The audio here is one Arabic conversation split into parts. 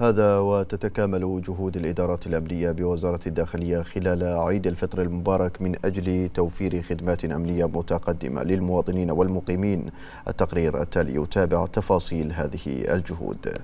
هذا وتتكامل جهود الإدارات الأمنية بوزارة الداخلية خلال عيد الفطر المبارك من أجل توفير خدمات أمنية متقدمة للمواطنين والمقيمين التقرير التالي يتابع تفاصيل هذه الجهود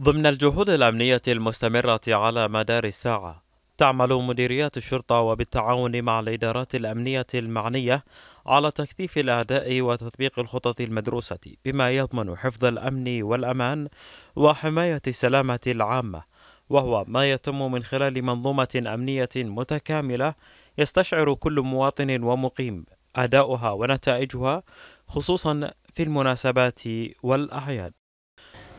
ضمن الجهود الأمنية المستمرة على مدار الساعة تعمل مديريات الشرطة وبالتعاون مع الإدارات الأمنية المعنية على تكثيف الأعداء وتطبيق الخطط المدروسة بما يضمن حفظ الأمن والأمان وحماية السلامة العامة وهو ما يتم من خلال منظومة أمنية متكاملة يستشعر كل مواطن ومقيم أداؤها ونتائجها خصوصا في المناسبات والأعياد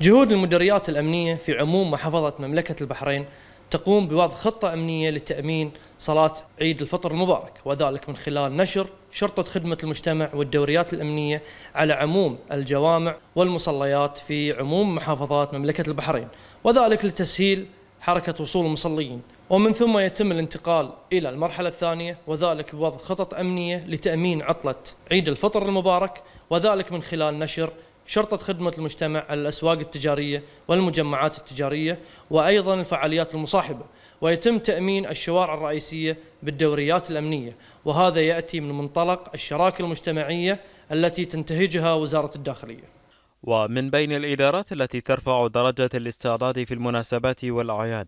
جهود المديريات الأمنية في عموم محافظة مملكة البحرين تقوم بوضع خطة أمنية لتأمين صلاة عيد الفطر المبارك وذلك من خلال نشر شرطة خدمة المجتمع والدوريات الأمنية على عموم الجوامع والمصليات في عموم محافظات مملكة البحرين وذلك لتسهيل حركة وصول المصلين ومن ثم يتم الانتقال إلى المرحلة الثانية وذلك بوضع خطط أمنية لتأمين عطلة عيد الفطر المبارك وذلك من خلال نشر شرطة خدمة المجتمع الأسواق التجارية والمجمعات التجارية وأيضا الفعاليات المصاحبة ويتم تأمين الشوارع الرئيسية بالدوريات الأمنية وهذا يأتي من منطلق الشراكة المجتمعية التي تنتهجها وزارة الداخلية ومن بين الإدارات التي ترفع درجة الاستعداد في المناسبات والأعياد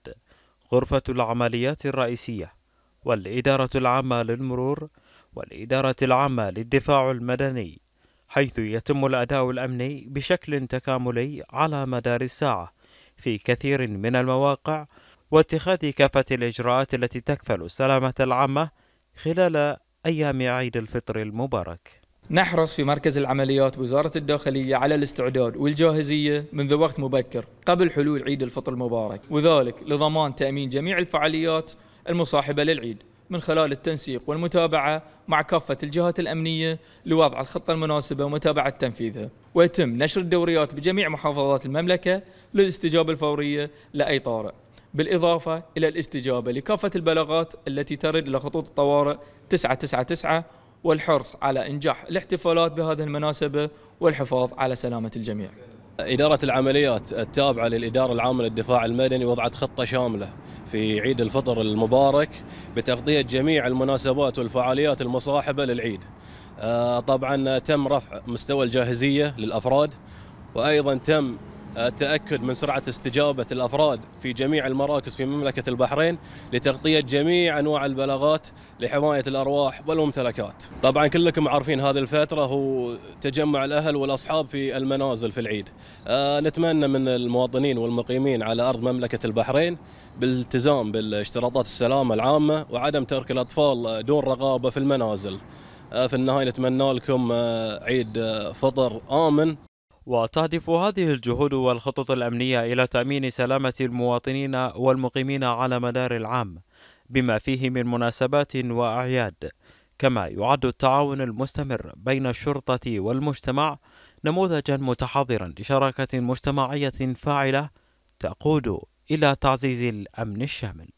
غرفة العمليات الرئيسية والإدارة العامة للمرور والإدارة العامة للدفاع المدني حيث يتم الأداء الأمني بشكل تكاملي على مدار الساعة في كثير من المواقع واتخاذ كافة الإجراءات التي تكفل السلامة العامة خلال أيام عيد الفطر المبارك نحرص في مركز العمليات بوزارة الداخلية على الاستعداد والجاهزية منذ وقت مبكر قبل حلول عيد الفطر المبارك وذلك لضمان تأمين جميع الفعاليات المصاحبة للعيد من خلال التنسيق والمتابعة مع كافة الجهات الأمنية لوضع الخطة المناسبة ومتابعة تنفيذها ويتم نشر الدوريات بجميع محافظات المملكة للاستجابة الفورية لأي طارئ بالإضافة إلى الاستجابة لكافة البلاغات التي ترد إلى خطوط الطوارئ 999 والحرص على إنجاح الاحتفالات بهذه المناسبة والحفاظ على سلامة الجميع إدارة العمليات التابعة للإدارة العامة للدفاع المدني وضعت خطة شاملة في عيد الفطر المبارك بتغطية جميع المناسبات والفعاليات المصاحبة للعيد آه، طبعا تم رفع مستوى الجاهزية للأفراد وأيضا تم التأكد من سرعة استجابة الأفراد في جميع المراكز في مملكة البحرين لتغطية جميع أنواع البلاغات لحماية الأرواح والممتلكات طبعا كلكم عارفين هذه الفترة هو تجمع الأهل والأصحاب في المنازل في العيد آه، نتمنى من المواطنين والمقيمين على أرض مملكة البحرين بالالتزام بالاشتراطات السلامة العامة وعدم ترك الأطفال دون رقابة في المنازل آه، في النهاية نتمنى لكم آه، عيد فطر آمن وتهدف هذه الجهود والخطط الأمنية إلى تأمين سلامة المواطنين والمقيمين على مدار العام بما فيه من مناسبات وأعياد كما يعد التعاون المستمر بين الشرطة والمجتمع نموذجا متحضرا لشراكة مجتمعية فاعلة تقود إلى تعزيز الأمن الشامل